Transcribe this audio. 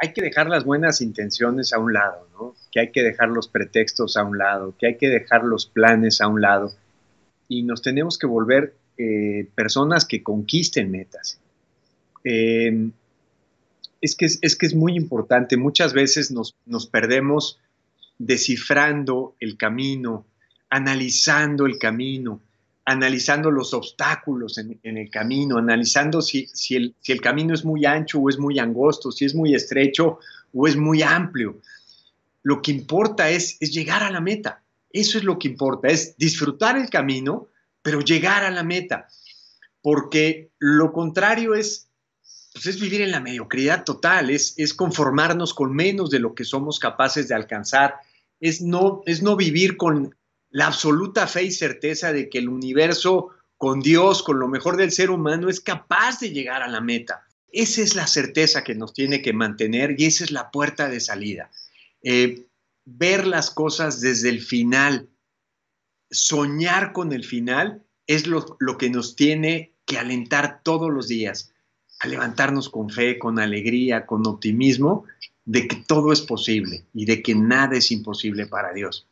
hay que dejar las buenas intenciones a un lado, que hay que dejar los pretextos a un lado, que hay que dejar los planes a un lado y nos tenemos que volver eh, personas que conquisten metas. Em, es, que es, que es muy importante, muchas veces nos, nos perdemos descifrando el camino, analizando el camino, analizando los obstáculos en, el camino, analizando si, el, camino es muy ancho o es muy angosto, si es muy estrecho o es muy amplio. Lo que importa es, llegar a la meta. Eso es lo que importa, es disfrutar el camino, pero llegar a la meta. Porque lo contrario es, pues, vivir en la mediocridad total, es, conformarnos con menos de lo que somos capaces de alcanzar, es no vivir con, la absoluta fe y certeza de que el universo con Dios, con lo mejor del ser humano, es capaz de llegar a la meta. Esa es la certeza que nos tiene que mantener y esa es la puerta de salida. Eh, ver las cosas desde el final, soñar con el final, es lo que nos tiene que alentar todos los días, a levantarnos con fe, con alegría, con optimismo, de que todo es posible y de que nada es imposible para Dios.